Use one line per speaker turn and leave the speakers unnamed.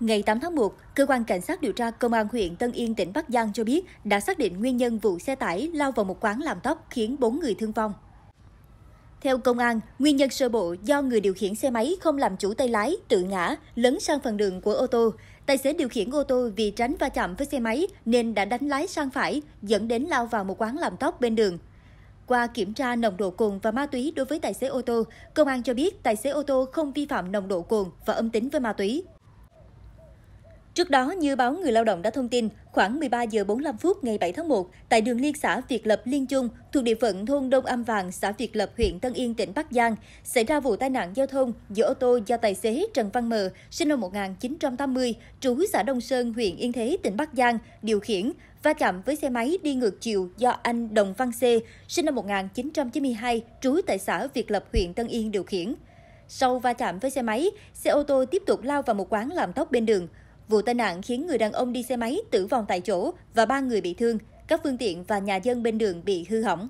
Ngày 8 tháng 1, Cơ quan Cảnh sát điều tra Công an huyện Tân Yên, tỉnh Bắc Giang cho biết đã xác định nguyên nhân vụ xe tải lao vào một quán làm tóc khiến 4 người thương vong. Theo công an, nguyên nhân sơ bộ do người điều khiển xe máy không làm chủ tay lái, tự ngã, lấn sang phần đường của ô tô. Tài xế điều khiển ô tô vì tránh va chạm với xe máy nên đã đánh lái sang phải, dẫn đến lao vào một quán làm tóc bên đường. Qua kiểm tra nồng độ cồn và ma túy đối với tài xế ô tô, công an cho biết tài xế ô tô không vi phạm nồng độ cồn và âm tính với ma túy. Trước đó, như báo Người Lao động đã thông tin, khoảng 13 giờ 45 phút ngày 7 tháng 1, tại đường liên xã Việt Lập Liên Trung, thuộc địa phận thôn Đông Am Vàng, xã Việt Lập, huyện Tân Yên, tỉnh Bắc Giang, xảy ra vụ tai nạn giao thông giữa ô tô do tài xế Trần Văn Mờ, sinh năm 1980, trú xã Đông Sơn, huyện Yên Thế, tỉnh Bắc Giang, điều khiển, va chạm với xe máy đi ngược chiều do anh Đồng Văn C, sinh năm 1992, trú tại xã Việt Lập, huyện Tân Yên điều khiển. Sau va chạm với xe máy, xe ô tô tiếp tục lao vào một quán làm tóc bên đường. Vụ tai nạn khiến người đàn ông đi xe máy tử vong tại chỗ và ba người bị thương, các phương tiện và nhà dân bên đường bị hư hỏng.